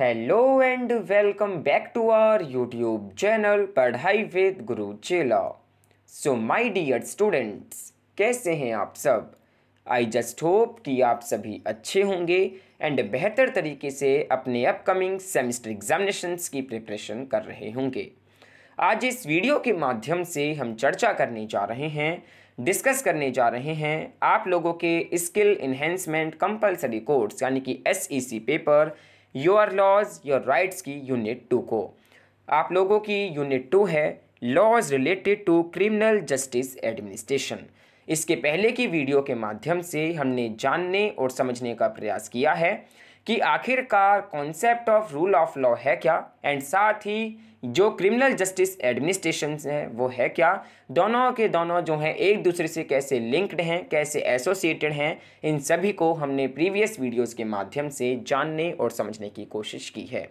Hello and welcome back to our YouTube channel Padhai with Guru Chela so my dear students कैसे हैं आप सब आई just hope कि आप सभी अच्छे होंगे एंड बेहतर तरीके से अपने अपकमिंग सेमेस्टर एग्जामिनेशंस की प्रिपरेशन कर रहे होंगे आज इस वीडियो के माध्यम से हम चर्चा करने जा रहे हैं डिस्कस करने जा रहे हैं आप लोगों के स्किल इन्हेंसमेंट कंपलसरी कोर्स यानी कि S paper e your laws your rights की यूनिट टू को आप लोगों की यूनिट टू है laws related to criminal justice administration इसके पहले की वीडियो के माध्यम से हमने जानने और समझने का प्रयास किया है कि आखिरकार concept of rule of law है क्या एंड साथ ही जो क्रिमिनल जस्टिस एडमिनिस्ट्रेशन है वो है क्या दोनों के दोनों जो हैं एक दूसरे से कैसे लिंक्ड हैं कैसे एसोसिएटेड हैं इन सभी को हमने प्रीवियस वीडियोस के माध्यम से जानने और समझने की कोशिश की है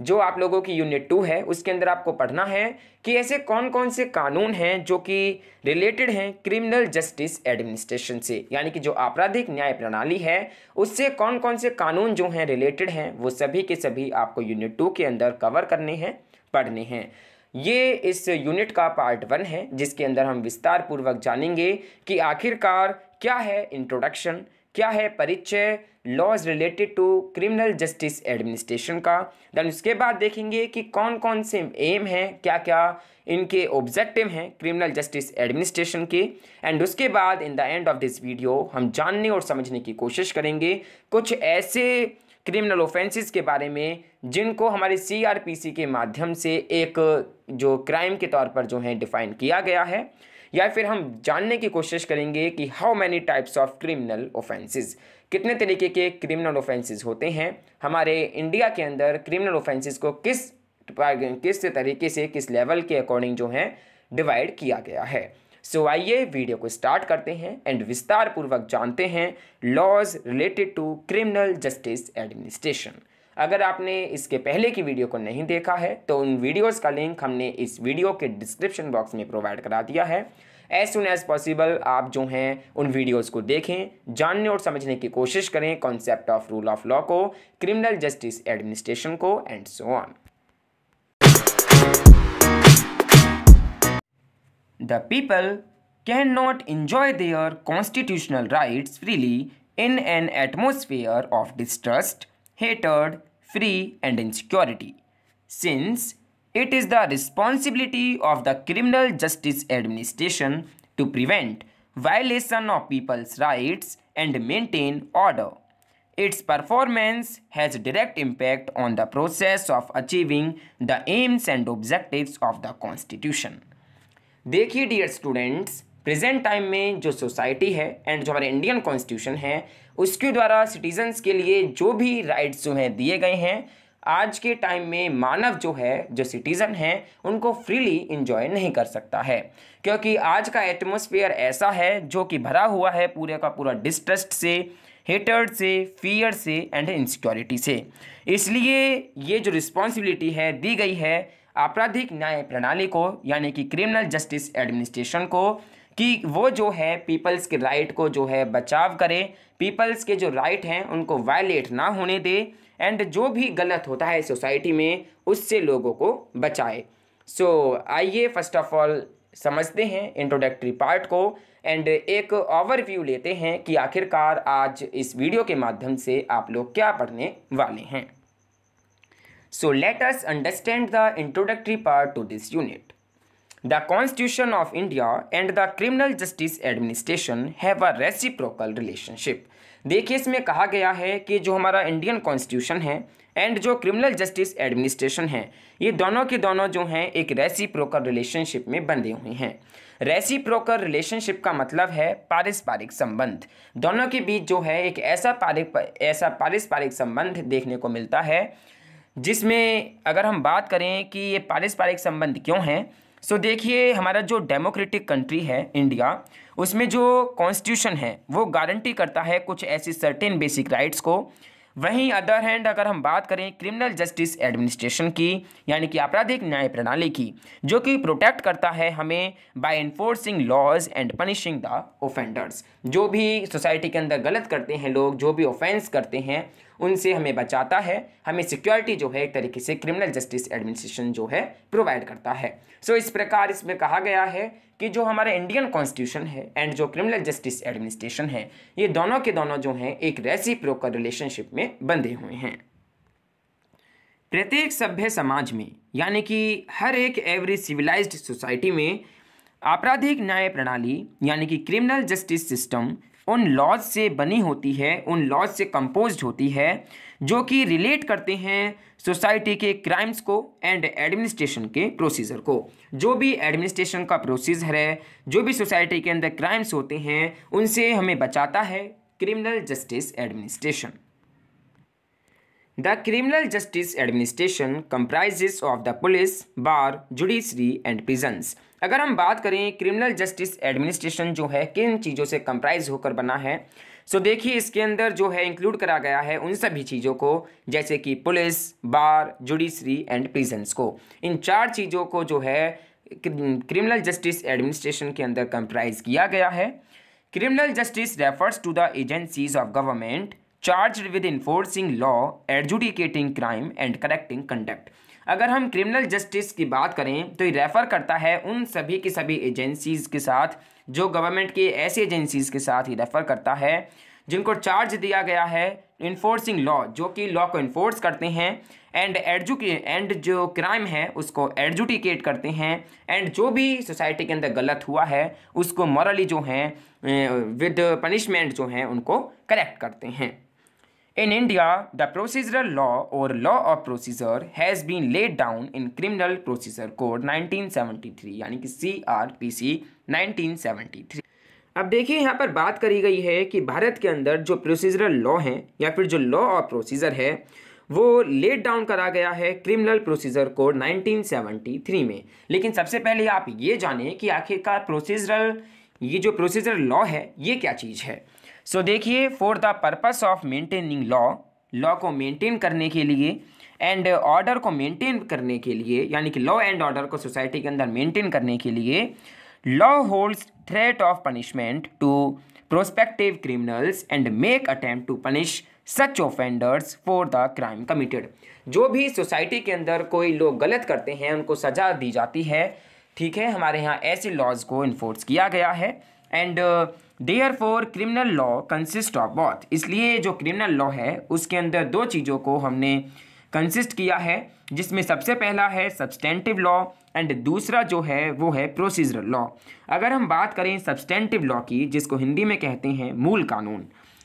जो आप लोगों की यूनिट टू है उसके अंदर आपको पढ़ना है कि ऐसे कौन कौन से कानून हैं जो कि रिलेटेड हैं क्रिमिनल जस्टिस एडमिनिस्ट्रेशन से यानी कि जो आपराधिक न्याय प्रणाली है उससे कौन कौन से कानून जो हैं रिलेटेड हैं वो सभी के सभी आपको यूनिट टू के अंदर कवर करने हैं पढ़ने हैं ये इस यूनिट का पार्ट वन है जिसके अंदर हम विस्तारपूर्वक जानेंगे कि आखिरकार क्या है इंट्रोडक्शन क्या है परिचय laws related to criminal justice administration का देन उसके बाद देखेंगे कि कौन कौन से एम हैं क्या क्या इनके ऑब्जेक्टिव हैं क्रिमिनल जस्टिस एडमिनिस्ट्रेशन के एंड उसके बाद in the end of this video हम जानने और समझने की कोशिश करेंगे कुछ ऐसे क्रिमिनल ऑफेंसेस के बारे में जिनको हमारे सीआरपीसी के माध्यम से एक जो क्राइम के तौर पर जो है डिफाइन किया गया है या फिर हम जानने की कोशिश करेंगे कि how many types of criminal offences कितने तरीके के क्रिमिनल ऑफेंसेस होते हैं हमारे इंडिया के अंदर क्रिमिनल ऑफेंसेस को किस किस तरीके से किस लेवल के अकॉर्डिंग जो है डिवाइड किया गया है सो so, आइए वीडियो को स्टार्ट करते हैं एंड विस्तार पूर्वक जानते हैं laws related to criminal justice administration अगर आपने इसके पहले की वीडियो को नहीं देखा है तो उन वीडियोस का लिंक हमने इस वीडियो के डिस्क्रिप्शन बॉक्स में प्रोवाइड करा दिया है एज सुन एज पॉसिबल आप जो हैं उन वीडियोस को देखें जानने और समझने की कोशिश करें concept of rule of law को क्रिमिनल जस्टिस एडमिनिस्ट्रेशन को and so on the people can not enjoy their constitutional right freely in an atmosphere of distrust hatred free and insecurity since It is the responsibility of the criminal justice administration to prevent violation of people's rights and maintain order. Its performance has direct impact on the process of achieving the aims and objectives of the Constitution. देखिए dear students present time में जो society है and जो हमारे Indian constitution है उसके द्वारा citizens के लिए जो भी राइट्स जो हैं दिए गए हैं आज के टाइम में मानव जो है जो सिटीज़न है उनको फ्रीली इंजॉय नहीं कर सकता है क्योंकि आज का एटमोसफियर ऐसा है जो कि भरा हुआ है पूरे का पूरा डिस्ट्रस्ट से हेटर्ड से फियर से एंड इनसिक्योरिटी से इसलिए ये जो रिस्पॉन्सिबिलिटी है दी गई है आपराधिक न्याय प्रणाली को यानी कि क्रिमिनल जस्टिस एडमिनिस्ट्रेशन को कि वो जो है पीपल्स के राइट को जो है बचाव करे पीपल्स के जो राइट हैं उनको वायलेट ना होने दे एंड जो भी गलत होता है सोसाइटी में उससे लोगों को बचाए सो आइए फर्स्ट ऑफ ऑल समझते हैं इंट्रोडक्टरी पार्ट को एंड एक ओवरव्यू लेते हैं कि आखिरकार आज इस वीडियो के माध्यम से आप लोग क्या पढ़ने वाले हैं so let us understand the introductory part to this unit the constitution of India and the criminal justice administration have a reciprocal relationship देखिए इसमें कहा गया है कि जो हमारा इंडियन कॉन्स्टिट्यूशन है एंड जो क्रिमिनल जस्टिस एडमिनिस्ट्रेशन है ये दोनों के दोनों जो हैं एक रेसी प्रोकर रिलेशनशिप में बंधे हुए हैं रेसी प्रोकर रिलेशनशिप का मतलब है पारस्परिक संबंध दोनों के बीच जो है एक ऐसा पारिक ऐसा पारस्परिक संबंध देखने को मिलता है जिसमें अगर हम बात करें कि ये पारस्परिक संबंध क्यों हैं सो so, देखिए हमारा जो डेमोक्रेटिक कंट्री है इंडिया उसमें जो कॉन्स्टिट्यूशन है वो गारंटी करता है कुछ ऐसी सर्टेन बेसिक राइट्स को वहीं अदर हैंड अगर हम बात करें क्रिमिनल जस्टिस एडमिनिस्ट्रेशन की यानी कि आपराधिक न्याय प्रणाली की जो कि प्रोटेक्ट करता है हमें by enforcing laws and punishing the offenders जो भी सोसाइटी के अंदर गलत करते हैं लोग जो भी ऑफेंस करते हैं उनसे हमें बचाता है हमें सिक्योरिटी जो है एक तरीके से क्रिमिनल जस्टिस एडमिनिस्ट्रेशन जो है प्रोवाइड करता है सो so, इस प्रकार इसमें कहा गया है कि जो हमारा इंडियन कॉन्स्टिट्यूशन है एंड जो क्रिमिनल जस्टिस एडमिनिस्ट्रेशन है ये दोनों के दोनों जो हैं एक रेसी रिलेशनशिप में बंधे हुए हैं प्रत्येक सभ्य समाज में यानी कि हर एक एवरी सिविलाइज्ड सोसाइटी में आपराधिक न्याय प्रणाली यानी कि क्रिमिनल जस्टिस सिस्टम उन लॉज से बनी होती है उन लॉज से कंपोज होती है जो कि रिलेट करते हैं सोसाइटी के क्राइम्स को एंड एडमिनिस्ट्रेशन के प्रोसीजर को जो भी एडमिनिस्ट्रेशन का प्रोसीजर है जो भी सोसाइटी के अंदर क्राइम्स होते हैं उनसे हमें बचाता है criminal justice administration the criminal justice administration comprises of the police bar judiciary and prisons अगर हम बात करें क्रिमिनल जस्टिस एडमिनिस्ट्रेशन जो है किन चीज़ों से कंप्राइज होकर बना है सो तो so देखिए इसके अंदर जो है इंक्लूड करा गया है उन सभी चीज़ों को जैसे कि police bar judiciary and prisons को इन चार चीज़ों को जो है क्रिमिनल जस्टिस एडमिनिस्ट्रेशन के अंदर कंप्राइज किया गया है criminal justice refers to the agencies of government charged with enforcing law adjudicating crime and correcting conduct अगर हम क्रिमिनल जस्टिस की बात करें तो ये रेफ़र करता है उन सभी की सभी एजेंसीज़ के साथ जो गवर्नमेंट की ऐसी एजेंसीज़ के साथ ही रेफ़र करता है जिनको चार्ज दिया गया है इन्फोर्सिंग लॉ जो कि लॉ को इन्फोर्स करते हैं एंड एडजु एंड जो क्राइम है उसको एडजुटिकेट करते हैं एंड जो भी सोसाइटी के अंदर गलत हुआ है उसको मॉरली जो हैं विद पनिशमेंट जो हैं उनको करेक्ट करते हैं In India, the procedural law or law of procedure has been laid down in Criminal Procedure Code 1973 यानी कि C R P C nineteen अब देखिए यहाँ पर बात करी गई है कि भारत के अंदर जो प्रोसीजरल लॉ है या फिर जो लॉ ऑफ प्रोसीजर है वो लेट डाउन करा गया है क्रिमिनल प्रोसीजर कोड 1973 में लेकिन सबसे पहले आप ये जानें कि आखिरकार प्रोसीजरल ये जो प्रोसीजरल लॉ है ये क्या चीज़ है सो देखिए for the purpose of maintaining law law को मेंटेन करने के लिए एंड ऑर्डर को मेंटेन करने के लिए यानी कि लॉ एंड ऑर्डर को सोसाइटी के अंदर मेंटेन करने के लिए law holds threat of punishment to prospective criminals and make attempt to punish such offenders for the crime committed जो भी सोसाइटी के अंदर कोई लोग गलत करते हैं उनको सज़ा दी जाती है ठीक है हमारे यहाँ ऐसे लॉज को इन्फोर्स किया गया है and uh, therefore criminal law consist of both इसलिए जो क्रिमिनल लॉ है उसके अंदर दो चीज़ों को हमने कंसिस्ट किया है जिसमें सबसे पहला है सब्सटेंटिव लॉ एंड दूसरा जो है वो है प्रोसीजरल लॉ अगर हम बात करें सब्सटेंटिव लॉ की जिसको हिंदी में कहते हैं मूल कानून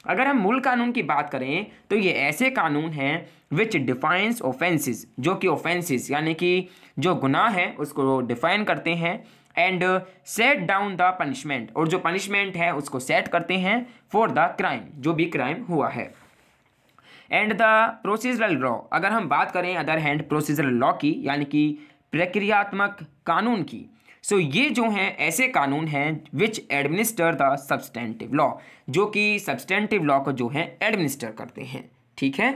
अगर हम मूल कानून की बात करें तो ये ऐसे कानून हैं विच डिफाइंस ऑफेंसेस जो कि ऑफेंसेस यानी कि जो गुनाह है उसको डिफाइन करते हैं and set down the punishment और जो पनिशमेंट है उसको सेट करते हैं फॉर द क्राइम जो भी क्राइम हुआ है एंड द प्रोसीजरल लॉ अगर हम बात करें अदर हैंड प्रोसीजरल लॉ की यानी कि प्रक्रियात्मक कानून की सो so, ये जो हैं ऐसे कानून हैं which administer the substantive law जो कि सब्सटेंटिव लॉ को जो है एडमिनिस्टर करते हैं ठीक है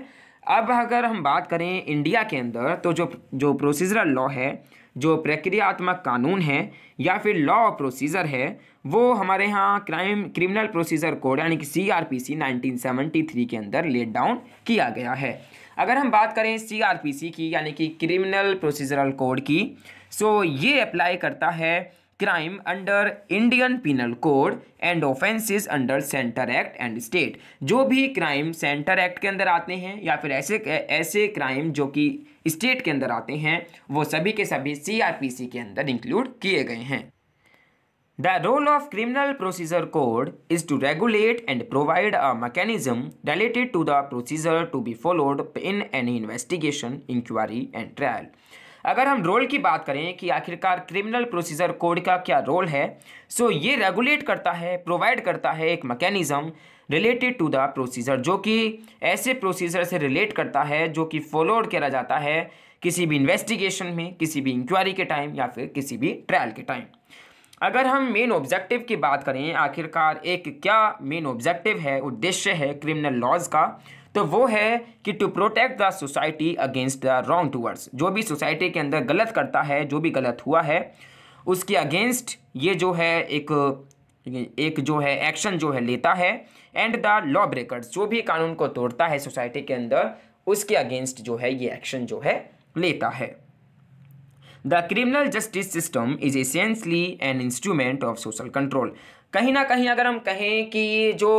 अब अगर हम बात करें इंडिया के अंदर तो जो जो प्रोसीजरल लॉ है जो प्रक्रियात्मक कानून है या फिर लॉ ऑफ प्रोसीजर है वो हमारे यहाँ क्राइम क्रिमिनल प्रोसीजर कोड यानी कि C R P C nineteen seventy three के अंदर लेट डाउन किया गया है अगर हम बात करें सी आर पी सी की यानी कि क्रिमिनल प्रोसीजरल कोड की सो ये अप्लाई करता है crime under Indian penal code and offences under centre act and state जो भी क्राइम सेंटर एक्ट के अंदर आते हैं या फिर ऐसे ऐसे क्राइम जो कि स्टेट के अंदर आते हैं वो सभी के सभी सी आर पी सी के अंदर इंक्लूड किए गए हैं the role of criminal procedure code is to regulate and provide a mechanism related to the procedure to be followed in any investigation inquiry and trial अगर हम रोल की बात करें कि आखिरकार क्रिमिनल प्रोसीजर कोड का क्या रोल है सो ये रेगुलेट करता है प्रोवाइड करता है एक mechanism related to the procedure जो कि ऐसे प्रोसीजर से रिलेट करता है जो कि फॉलोअड किया जाता है किसी भी इन्वेस्टिगेशन में किसी भी इंक्वायरी के टाइम या फिर किसी भी ट्रायल के टाइम अगर हम मेन ऑब्जेक्टिव की बात करें आखिरकार एक क्या मेन ऑब्जेक्टिव है उद्देश्य है क्रिमिनल लॉज का तो वो है कि to protect the society against the wrong towards जो भी सोसाइटी के अंदर गलत करता है जो भी गलत हुआ है उसके अगेंस्ट ये जो है एक एक जो है एक्शन जो है लेता है एंड द लॉ ब्रेकर्स जो भी कानून को तोड़ता है सोसाइटी के अंदर उसके अगेंस्ट जो है ये एक्शन जो है लेता है the criminal justice system is essentially an instrument of social control कहीं ना कहीं अगर हम कहें कि जो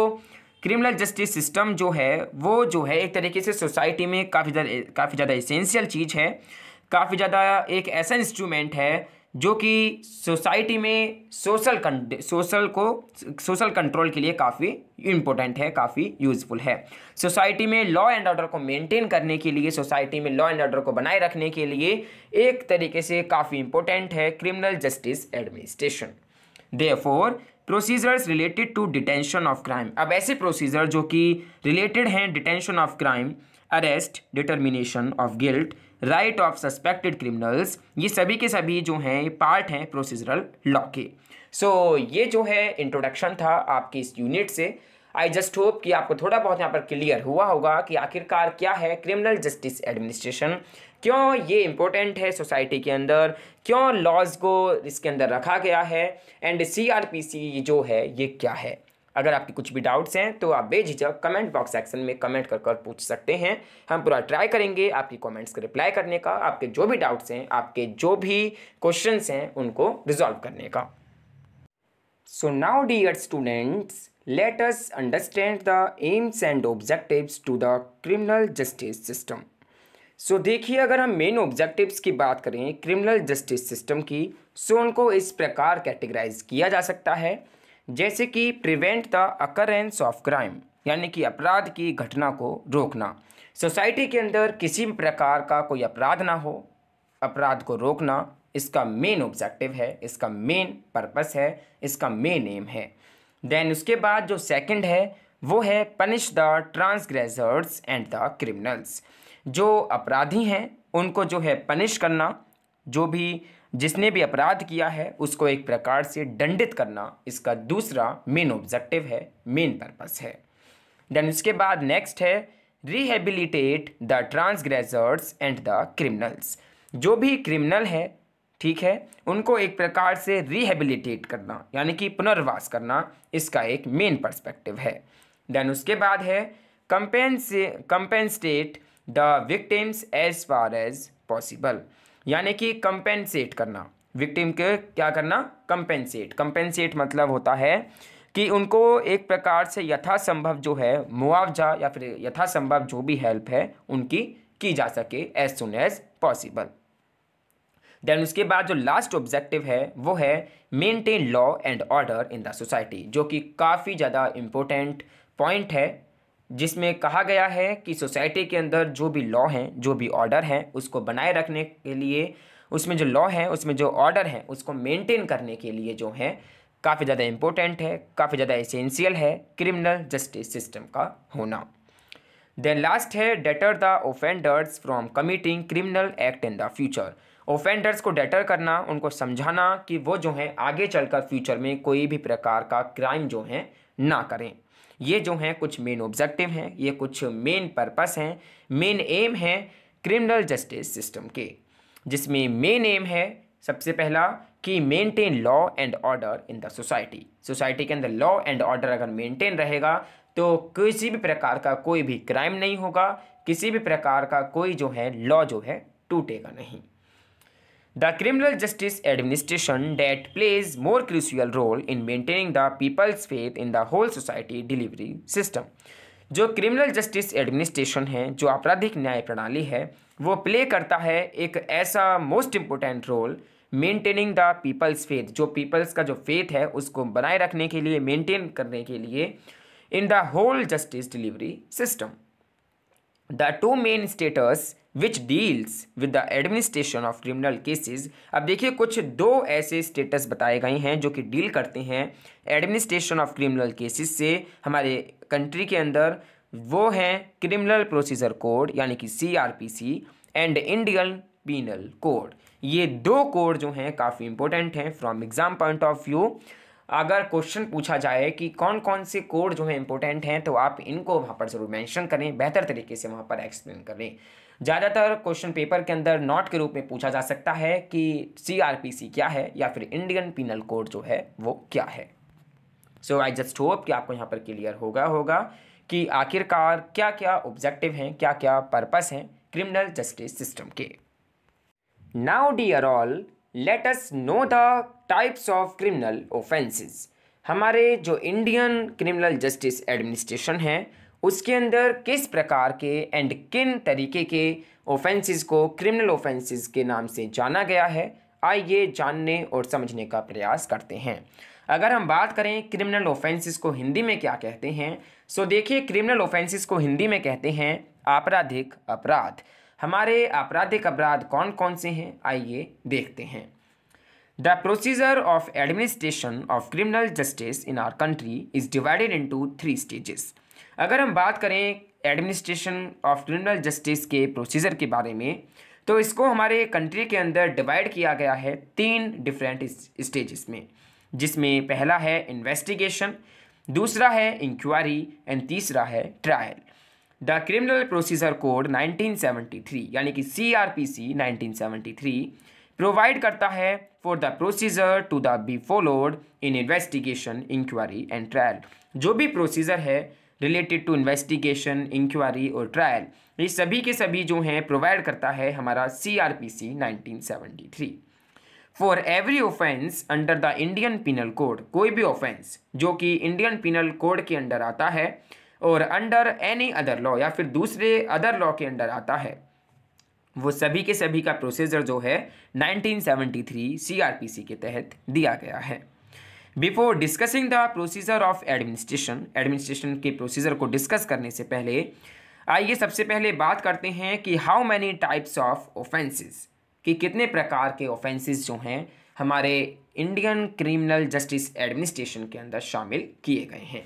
क्रिमिनल जस्टिस सिस्टम जो है वो जो है एक तरीके से सोसाइटी में काफ़ी ज़्यादा काफ़ी ज़्यादा इसेंशियल चीज़ है काफ़ी ज़्यादा एक ऐसा इंस्ट्रूमेंट है जो कि सोसाइटी में सोशल सोशल को सोशल कंट्रोल के लिए काफ़ी इम्पोर्टेंट है काफ़ी यूज़फुल है सोसाइटी में लॉ एंड ऑर्डर को मेंटेन करने के लिए सोसाइटी में लॉ एंड ऑर्डर को बनाए रखने के लिए एक तरीके से काफ़ी इम्पोर्टेंट है criminal justice administration therefore procedures related to detention of crime अब ऐसे प्रोसीजर जो कि रिलेटेड हैं detention of crime arrest determination of guilt right of suspected criminals ये सभी के सभी जो हैं पार्ट हैं प्रोसीजरल लॉ के सो so, ये जो है इंट्रोडक्शन था आपके इस यूनिट से आई जस्ट होप कि आपको थोड़ा बहुत यहाँ पर क्लियर हुआ होगा कि आखिरकार क्या है क्रिमिनल जस्टिस एडमिनिस्ट्रेशन क्यों ये इम्पोर्टेंट है सोसाइटी के अंदर क्यों लॉज को इसके अंदर रखा गया है एंड सी जो है ये क्या है अगर आपके कुछ भी डाउट्स हैं तो आप बेझिझक कमेंट बॉक्स सेक्शन में कमेंट कर कर पूछ सकते हैं हम पूरा ट्राई करेंगे आपकी कमेंट्स का रिप्लाई करने का आपके जो भी डाउट्स हैं आपके जो भी क्वेश्चंस हैं उनको रिजॉल्व करने का so now dear students let us understand the aims and objectives to the criminal justice system so so, देखिए अगर हम मेन ऑब्जेक्टिव्स की बात करें क्रिमिनल जस्टिस सिस्टम की सो so उनको इस प्रकार कैटेगराइज किया जा सकता है जैसे कि prevent the occurrence of crime यानी कि अपराध की घटना को रोकना सोसाइटी के अंदर किसी भी प्रकार का कोई अपराध ना हो अपराध को रोकना इसका मेन ऑब्जेक्टिव है इसका मेन पर्पस है इसका मेन एम है देन उसके बाद जो सेकंड है वो है punish the transgressors and the criminals जो अपराधी हैं उनको जो है पनिश करना जो भी जिसने भी अपराध किया है उसको एक प्रकार से दंडित करना इसका दूसरा मेन ऑब्जेक्टिव है मेन पर्पस है देन उसके बाद नेक्स्ट है rehabilitate the transgressors and the criminals जो भी क्रिमिनल है ठीक है उनको एक प्रकार से रिहेबिलिटेट करना यानी कि पुनर्वास करना इसका एक मेन पर्सपेक्टिव है देन उसके बाद है कंपेंस compensate the victims as far as possible यानी कि कंपेंसेट करना विक्टिम के क्या करना कंपेंसेट कंपेंसेट मतलब होता है कि उनको एक प्रकार से यथासंभव जो है मुआवजा या फिर यथासंभव जो भी हेल्प है उनकी की जा सके as soon as possible then उसके बाद जो लास्ट ऑब्जेक्टिव है वो है maintain law and order in the society जो कि काफ़ी ज़्यादा इम्पोर्टेंट पॉइंट है जिसमें कहा गया है कि सोसाइटी के अंदर जो भी लॉ हैं जो भी ऑर्डर हैं उसको बनाए रखने के लिए उसमें जो लॉ है उसमें जो ऑर्डर है उसको मेंटेन करने के लिए जो है काफ़ी ज़्यादा इम्पोर्टेंट है काफ़ी ज़्यादा एसेंशियल है क्रिमिनल जस्टिस सिस्टम का होना देन लास्ट है deter the offenders from committing criminal act in the future offenders को डेटर करना उनको समझाना कि वो जो है आगे चलकर फ्यूचर में कोई भी प्रकार का क्राइम जो है ना करें ये जो हैं कुछ मेन ऑब्जेक्टिव हैं ये कुछ मेन पर्पस हैं मेन एम है क्रिमिनल जस्टिस सिस्टम के जिसमें मेन एम है सबसे पहला कि maintain law and order in the society society के अंदर लॉ एंड ऑर्डर अगर मेंटेन रहेगा तो किसी भी प्रकार का कोई भी क्राइम नहीं होगा किसी भी प्रकार का कोई जो है लॉ जो है टूटेगा नहीं the criminal justice administration that plays more crucial role in maintaining the people's faith in the whole society delivery system जो क्रिमिनल जस्टिस एडमिनिस्ट्रेशन है जो आपराधिक न्याय प्रणाली है वो प्ले करता है एक ऐसा most important role maintaining the people's faith जो पीपल्स का जो फेथ है उसको बनाए रखने के लिए मेंटेन करने के लिए in the whole justice delivery system the two main statutes which deals with the administration of criminal cases अब देखिए कुछ दो ऐसे स्टेटस बताए गए हैं जो कि डील करते हैं एडमिनिस्ट्रेशन ऑफ क्रिमिनल केसेस से हमारे कंट्री के अंदर वो हैं क्रिमिनल प्रोसीजर कोड यानी कि C and Indian penal code ये दो कोड जो हैं काफ़ी इंपॉर्टेंट हैं from exam point of view अगर क्वेश्चन पूछा जाए कि कौन कौन से कोड जो है इंपॉर्टेंट हैं तो आप इनको वहाँ पर ज़रूर मेंशन करें बेहतर तरीके से वहाँ पर एक्सप्लेन करें ज़्यादातर क्वेश्चन पेपर के अंदर नॉट के रूप में पूछा जा सकता है कि सी क्या है या फिर इंडियन पिनल कोड जो है वो क्या है सो आई जस्ट होप कि आपको यहाँ पर क्लियर होगा होगा कि आखिरकार क्या क्या ऑब्जेक्टिव हैं क्या क्या पर्पस हैं क्रिमिनल जस्टिस सिस्टम के now dear all let us know the types of criminal offences हमारे जो इंडियन क्रिमिनल जस्टिस एडमिनिस्ट्रेशन है उसके अंदर किस प्रकार के एंड किन तरीके के ऑफेंसेस को क्रिमिनल ऑफेंसेस के नाम से जाना गया है आइए जानने और समझने का प्रयास करते हैं अगर हम बात करें क्रिमिनल ऑफेंसेस को हिंदी में क्या कहते हैं सो देखिए क्रिमिनल ऑफेंसेस को हिंदी में कहते हैं आपराधिक अपराध हमारे आपराधिक अपराध कौन कौन से हैं आइए देखते हैं the procedure of administration of criminal justice in our country is divided into three stages अगर हम बात करें एडमिनिस्ट्रेशन ऑफ क्रिमिनल जस्टिस के प्रोसीजर के बारे में तो इसको हमारे कंट्री के अंदर डिवाइड किया गया है तीन डिफरेंट स्टेजेस में जिसमें पहला है इन्वेस्टिगेशन दूसरा है इंक्वायरी एंड तीसरा है trial the criminal procedure code 1973 यानी कि C R P C nineteen provide करता है for the procedure to the be followed in investigation inquiry and trial जो भी प्रोसीजर है रिलेटेड टू इन्वेस्टिगेशन इंक्वायरी और ट्रायल ये सभी के सभी जो हैं प्रोवाइड करता है हमारा C R P C nineteen three for every offence under the Indian penal code कोई भी ऑफेंस जो कि इंडियन पिनल कोड के अंडर आता है और अंडर एनी अदर लॉ या फिर दूसरे अदर लॉ के अंडर आता है वो सभी के सभी का प्रोसीजर जो है 1973 सीआरपीसी के तहत दिया गया है before discussing the procedure of administration administration के प्रोसीजर को डिस्कस करने से पहले आइए सबसे पहले बात करते हैं कि how many types of offences कि कितने प्रकार के ऑफेंसेस जो हैं हमारे इंडियन क्रिमिनल जस्टिस एडमिनिस्ट्रेशन के अंदर शामिल किए गए हैं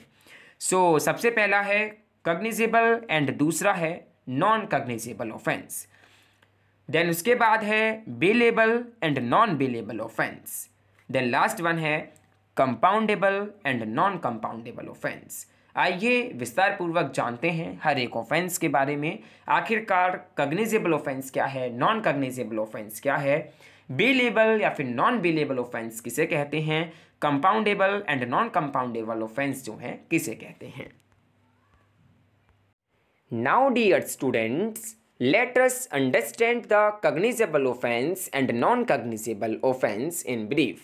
सो so, सबसे पहला है कग्निजेबल एंड दूसरा है नॉन कग्निजेबल ऑफेंस देन उसके बाद है bailable and non bailable offence then last one है compoundable and non compoundable offence आइए विस्तार पूर्वक जानते हैं हर एक ऑफेंस के बारे में आखिरकार कग्निजेबल ऑफेंस क्या है नॉन कग्निजेबल ऑफेंस क्या है बेलेबल या फिर नॉन बेलेबल ऑफेंस किसे कहते हैं compoundable and non compoundable offence जो है किसे कहते हैं now dear students let understand the cognizable offence and non cognizable offence in brief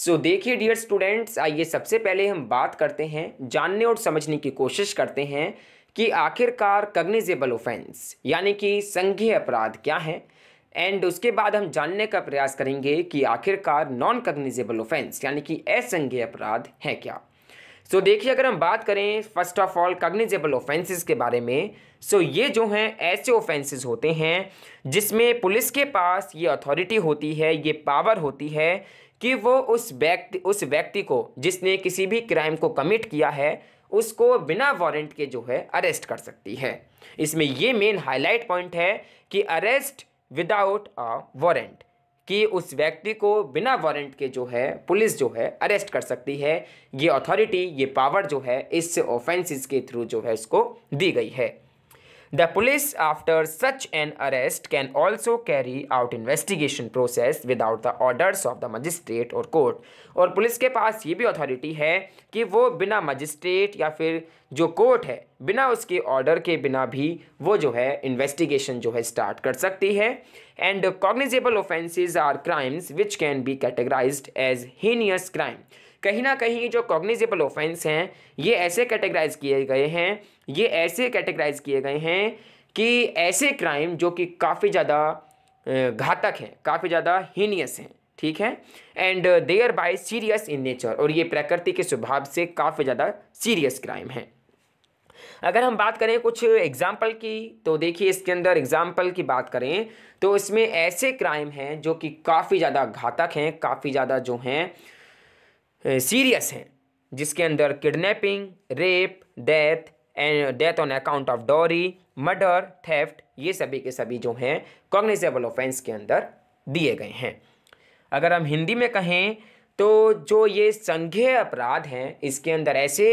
so देखिए डियर स्टूडेंट्स आइए सबसे पहले हम बात करते हैं जानने और समझने की कोशिश करते हैं कि आखिरकार कग्निजेबल ऑफेंस यानी कि संघीय अपराध क्या है एंड उसके बाद हम जानने का प्रयास करेंगे कि आखिरकार नॉन कग्निजेबल ऑफेंस यानी कि असंज्ञेय अपराध है क्या सो so, देखिए अगर हम बात करें first of all cognizable offences के बारे में सो so, ये जो हैं ऐसे ऑफेंसेस होते हैं जिसमें पुलिस के पास ये अथॉरिटी होती है ये पावर होती है कि वो उस व्यक्ति उस व्यक्ति को जिसने किसी भी क्राइम को कमिट किया है उसको बिना वारंट के जो है अरेस्ट कर सकती है इसमें ये मेन हाईलाइट पॉइंट है कि अरेस्ट विदाउट अ वारंट कि उस व्यक्ति को बिना वारंट के जो है पुलिस जो है अरेस्ट कर सकती है ये अथॉरिटी ये पावर जो है इस ऑफेंसिस के थ्रू जो है उसको दी गई है The police after such an arrest can also carry out investigation process without the orders of the magistrate or court और पुलिस के पास ये भी अथॉरिटी है कि वो बिना मजिस्ट्रेट या फिर जो कोर्ट है बिना उसके ऑर्डर के बिना भी वो जो है इन्वेस्टिगेशन जो है स्टार्ट कर सकती है and cognizable offences are crimes which can be categorize as heinous crime कहीं ना कहीं जो कॉग्निजेबल ऑफेंस हैं ये ऐसे कैटेगराइज किए गए हैं ये ऐसे कैटेगराइज किए गए हैं कि ऐसे क्राइम जो कि काफ़ी ज़्यादा घातक हैं काफ़ी ज़्यादा हीनियस हैं ठीक है and they are by serious in nature और ये प्रकृति के स्वभाव से काफ़ी ज़्यादा सीरियस क्राइम है अगर हम बात करें कुछ एग्जाम्पल की तो देखिए इसके अंदर एग्जाम्पल की बात करें तो इसमें ऐसे क्राइम हैं जो कि काफ़ी ज़्यादा घातक हैं काफ़ी ज़्यादा जो हैं सीरियस हैं जिसके अंदर kidnapping rape death and death on account of dowry murder theft ये सभी के सभी जो हैं कॉग्निजेबल ऑफेंस के अंदर दिए गए हैं अगर हम हिंदी में कहें तो जो ये संघीय अपराध हैं इसके अंदर ऐसे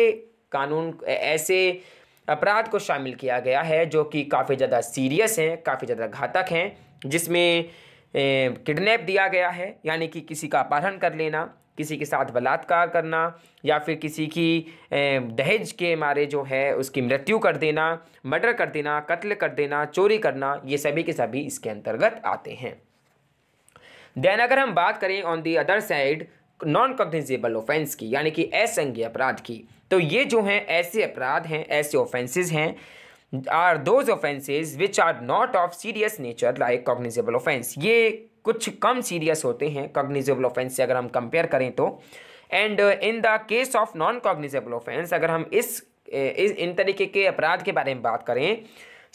कानून ऐसे अपराध को शामिल किया गया है जो कि काफ़ी ज़्यादा सीरियस हैं काफ़ी ज़्यादा घातक हैं जिसमें किडनैप दिया गया है यानी कि किसी का अपहरण कर लेना किसी के साथ बलात्कार करना या फिर किसी की दहेज के मारे जो है उसकी मृत्यु कर देना मर्डर कर देना कत्ल कर देना चोरी करना ये सभी के सभी इसके अंतर्गत आते हैं देन अगर हम बात करें on the other side non cognizable offence की यानी कि असंज्ञ अपराध की तो ये जो हैं ऐसे अपराध हैं ऐसे ऑफेंसेज हैं are those offences which are not of serious nature like cognizable offence ये कुछ कम सीरियस होते हैं कॉग्निजेबल ऑफेंस से अगर हम कंपेयर करें तो and in the case of non cognizable offence अगर हम इस इस इन तरीके के अपराध के बारे में बात करें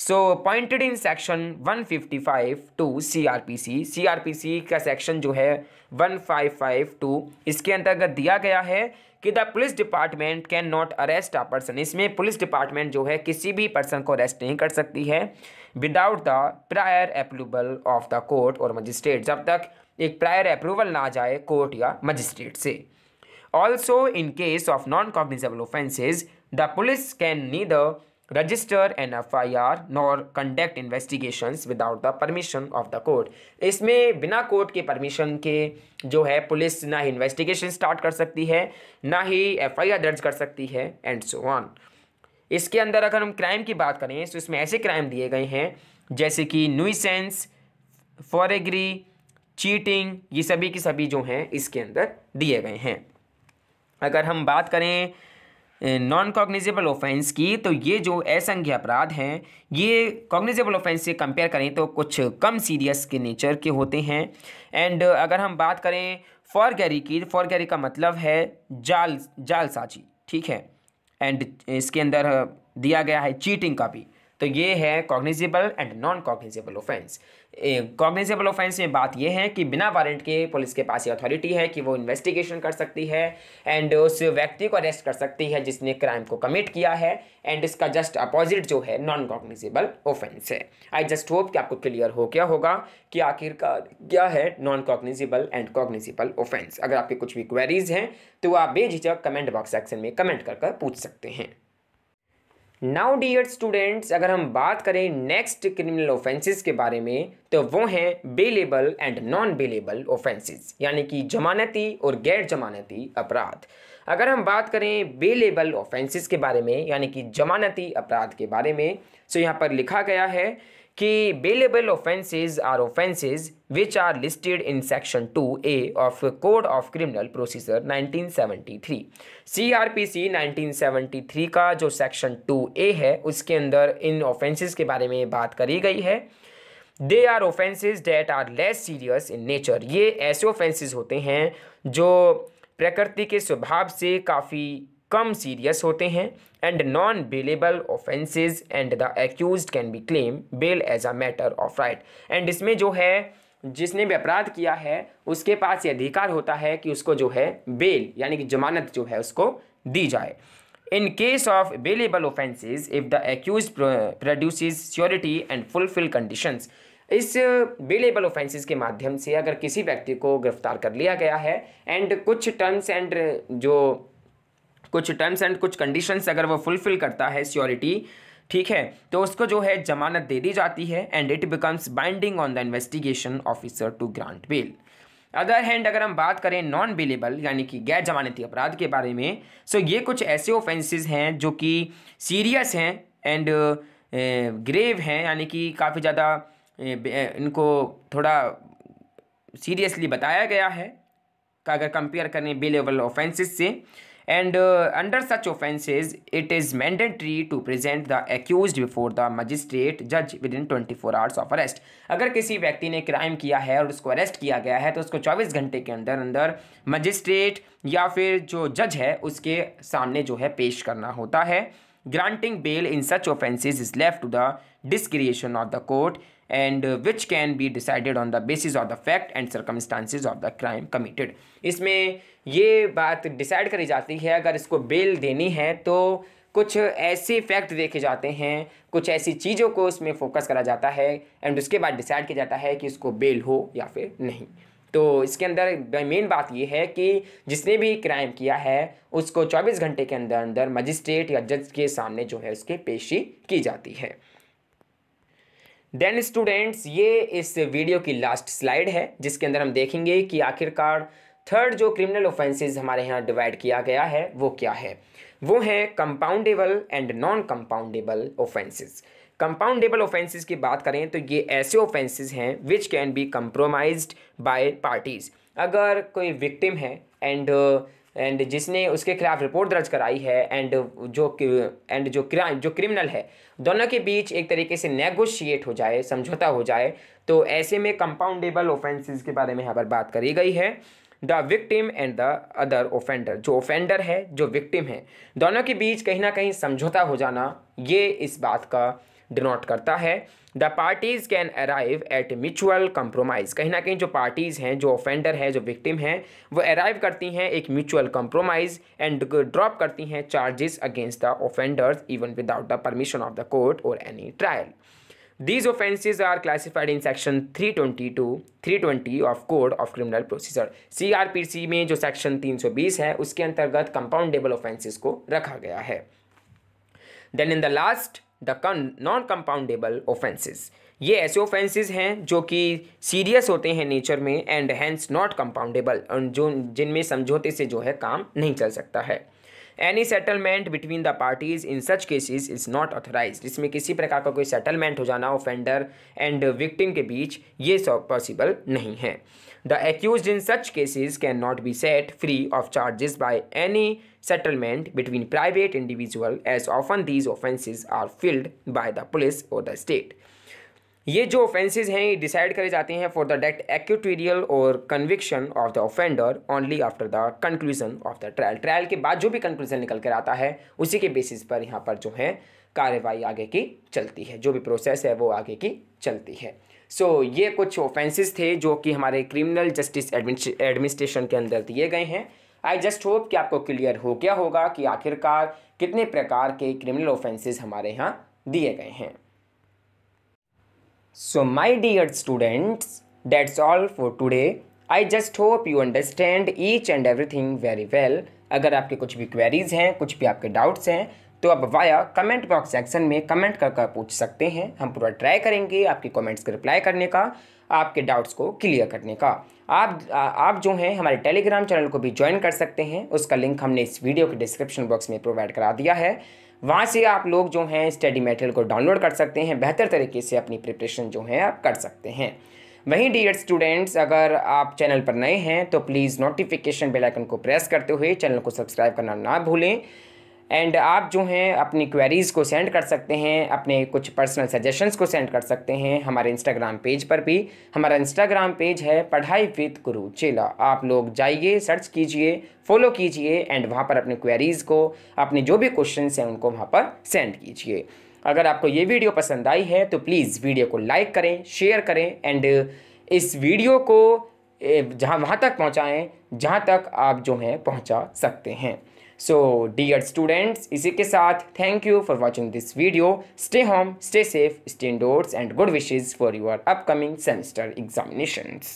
so pointed in section 155 two CrPC CrPC का सेक्शन जो है 155 टू इसके अंतर्गत दिया गया है कि the police department can not arrest a person इसमें पुलिस डिपार्टमेंट जो है किसी भी पर्सन को अरेस्ट नहीं कर सकती है without the prior approval of the court और मजिस्ट्रेट जब तक एक प्रायर अप्रूवल ना जाए कोर्ट या मजिस्ट्रेट से also in case of non cognizable offences the police can neither register an F I R nor conduct investigation without the permission of the court इसमें बिना कोर्ट के परमिशन के जो है पुलिस ना ही इन्वेस्टिगेशन स्टार्ट कर सकती है ना ही एफ आई आर दर्ज कर सकती है एंड सो ऑन इसके अंदर अगर हम क्राइम की बात करें तो इसमें ऐसे क्राइम दिए गए हैं जैसे कि न्यूसेंस फॉरेग्री चीटिंग ये सभी के सभी जो हैं इसके अंदर दिए गए हैं अगर हम बात करें नॉन कॉग्निजेबल ऑफेंस की तो ये जो असंख्य अपराध हैं ये कॉग्निजेबल ऑफेंस से कंपेयर करें तो कुछ कम सीरियस के नेचर के होते हैं एंड अगर हम बात करें फॉर गैरी की फॉर तो गैरी का मतलब है जाल जालसाजी ठीक है एंड इसके अंदर दिया गया है चीटिंग का भी तो ये है cognizable and non cognizable offence cognizable offence में बात यह है कि बिना वारंट के पुलिस के पास ये अथॉरिटी है कि वो इन्वेस्टिगेशन कर सकती है एंड उस व्यक्ति को अरेस्ट कर सकती है जिसने क्राइम को कमिट किया है एंड इसका जस्ट अपोजिट जो है नॉन कॉग्निजेबल ऑफेंस है आई जस्ट होप कि आपको क्लियर हो क्या होगा कि आखिरकार क्या है non cognizable and cognizable offence अगर आपकी कुछ भी क्वेरीज हैं तो आप बेझिझक कमेंट बॉक्स सेक्शन में कमेंट कर पूछ सकते हैं नाउ डियर स्टूडेंट्स अगर हम बात करें नेक्स्ट क्रिमिनल ऑफेंसेस के बारे में तो वो हैं bailable and non bailable offences यानी कि जमानती और गैर जमानती अपराध अगर हम बात करें बेलेबल ऑफेंसेस के बारे में यानी कि जमानती अपराध के बारे में सो तो यहाँ पर लिखा गया है कि bailable offences are offences which are listed in section two A of code of criminal procedure 1973 CrPC 1973 का जो सेक्शन टू ए है उसके अंदर इन ऑफेंसेज के बारे में बात करी गई है they are offences that are less serious in nature ये ऐसे ऑफेंसेज होते हैं जो प्रकृति के स्वभाव से काफ़ी कम सीरियस होते हैं and non bailable offenses and the accused can be claim bail as a matter of right and इसमें जो है जिसने भी अपराध किया है उसके पास ये अधिकार होता है कि उसको जो है बेल यानी कि जमानत जो है उसको दी जाए in case of bailable offences if the accused produce surety and fulfil conditions इस बेलेबल ऑफेंसेज के माध्यम से अगर किसी व्यक्ति को गिरफ्तार कर लिया गया है एंड कुछ टर्म्स एंड जो कुछ टर्म्स एंड कुछ कंडीशंस अगर वो फुलफिल करता है स्योरिटी ठीक है तो उसको जो है जमानत दे दी जाती है and it becomes binding on the investigation officer to grant bail other hand अगर हम बात करें नॉन बेलेबल यानी कि गैर जमानती अपराध के बारे में सो ये कुछ ऐसे ऑफेंसेस हैं जो कि सीरियस हैं एंड ग्रेव हैं यानी कि काफ़ी ज़्यादा इनको थोड़ा सीरियसली बताया गया है अगर कंपेयर करें बेलेबल ऑफेंसेस से and under such offences it is mandatory to present the accused before the magistrate जज within twenty four hours of arrest अगर किसी व्यक्ति ने क्राइम किया है और उसको अरेस्ट किया गया है तो उसको चौबीस घंटे के अंदर अंदर मजिस्ट्रेट या फिर जो जज है उसके सामने जो है पेश करना होता है granting bail in such offences is left to the discretion of the court and which can be decided on the basis of the fact and circumstances of the crime committed इसमें ये बात डिसाइड करी जाती है अगर इसको bell देनी है तो कुछ ऐसे फैक्ट देखे जाते हैं कुछ ऐसी चीज़ों को इसमें फोकस करा जाता है एंड उसके बाद डिसाइड किया जाता है कि इसको बेल हो या फिर नहीं तो इसके अंदर मेन बात यह है कि जिसने भी क्राइम किया है उसको 24 घंटे के अंदर अंदर मजिस्ट्रेट या जज के सामने जो है उसके पेशी की जाती है देन स्टूडेंट्स ये इस वीडियो की लास्ट स्लाइड है जिसके अंदर हम देखेंगे कि आखिरकार थर्ड जो क्रिमिनल ऑफेंसेस हमारे यहाँ डिवाइड किया गया है वो क्या है वो है compoundable and non compoundable offences compoundable offences की बात करें तो ये ऐसे ऑफेंसेस हैं which can be compromised by parties अगर कोई विक्टिम है एंड uh, एंड जिसने उसके खिलाफ रिपोर्ट दर्ज कराई है एंड जो एंड जो क्राइम जो क्रिमिनल है दोनों के बीच एक तरीके से नेगोशिएट हो जाए समझौता हो जाए तो ऐसे में कंपाउंडेबल ऑफेंसेस के बारे में यहाँ पर बात करी गई है the victim and the other offender जो ऑफेंडर है जो विक्टिम है दोनों के बीच कहीं ना कहीं समझौता हो जाना ये इस बात का डिनोट करता है the parties can arrive at mutual compromise कहीं ना कहीं जो पार्टीज़ हैं जो ऑफेंडर है जो विक्टिम हैं वो अराइव करती हैं एक म्यूचुअल कंप्रोमाइज़ एंड ड्रॉप करती हैं charges against the offenders even without the permission of the court और any trial These offences are classified in section code of criminal procedure C R P C में जो section तीन सौ बीस है उसके अंतर्गत कंपाउंडेबल ऑफेंसिस को रखा गया है then in the last the non compoundable offences ये ऐसे ऑफेंसेस हैं जो कि सीरियस होते हैं नेचर में एंड हैंस नॉट कंपाउंडेबल जो जिनमें समझौते से जो है काम नहीं चल सकता है any settlement between the parties in such cases is not authorise इसमें किसी प्रकार का कोई सेटलमेंट हो जाना ऑफेंडर एंड विक्टिम के बीच ये सब पॉसिबल नहीं है the accused in such cases can not be set free of charges by any settlement between private individual as often these offences are filed by the police और the state ये जो offences हैं ये decide करे जाते हैं for the डेक्ट एक्टोरियल और conviction of the offender only after the conclusion of the trial trial के बाद जो भी कंक्लूजन निकल कर आता है उसी के बेसिस पर यहाँ पर जो है कार्रवाई आगे की चलती है जो भी प्रोसेस है वो आगे की चलती है सो so, ये कुछ ऑफेंसेस थे जो कि हमारे क्रिमिनल जस्टिस एडमिनिस्ट्रेशन के अंदर दिए गए हैं आई जस्ट होप कि आपको क्लियर हो गया होगा कि आखिरकार कितने प्रकार के क्रिमिनल ऑफेंसेस हमारे यहाँ दिए गए हैं so my dear students that's all for today I just hope you understand each and everything very well अगर आपके कुछ भी क्वेरीज हैं कुछ भी आपके डाउट्स हैं तो आप वाया कमेंट बॉक्स सेक्शन में कमेंट कर कर पूछ सकते हैं हम पूरा ट्राई करेंगे आपके कमेंट्स के रिप्लाई करने का आपके डाउट्स को क्लियर करने का आप आ, आप जो हैं हमारे टेलीग्राम चैनल को भी ज्वाइन कर सकते हैं उसका लिंक हमने इस वीडियो के डिस्क्रिप्शन बॉक्स में प्रोवाइड करा दिया है वहाँ से आप लोग जो हैं स्टडी मटेरियल को डाउनलोड कर सकते हैं बेहतर तरीके से अपनी प्रिपरेशन जो है आप कर सकते हैं वहीं एड स्टूडेंट्स अगर आप चैनल पर नए हैं तो प्लीज़ नोटिफिकेशन बेल आइकन को प्रेस करते हुए चैनल को सब्सक्राइब करना ना भूलें एंड आप जो हैं अपनी क्वेरीज़ को सेंड कर सकते हैं अपने कुछ पर्सनल सजेशंस को सेंड कर सकते हैं हमारे इंस्टाग्राम पेज पर भी हमारा इंस्टाग्राम पेज है पढ़ाई विद गुरु चेला आप लोग जाइए सर्च कीजिए फॉलो कीजिए एंड वहाँ पर अपनी क्वेरीज़ को अपने जो भी क्वेश्चन हैं उनको वहाँ पर सेंड कीजिए अगर आपको ये वीडियो पसंद आई है तो प्लीज़ वीडियो को लाइक करें शेयर करें एंड इस वीडियो को जहाँ वहाँ तक पहुँचाएँ जहाँ तक आप जो हैं पहुँचा सकते हैं So, dear students, इसी के साथ thank you for watching this video. Stay home, stay safe, stay indoors, and good wishes for your upcoming semester examinations.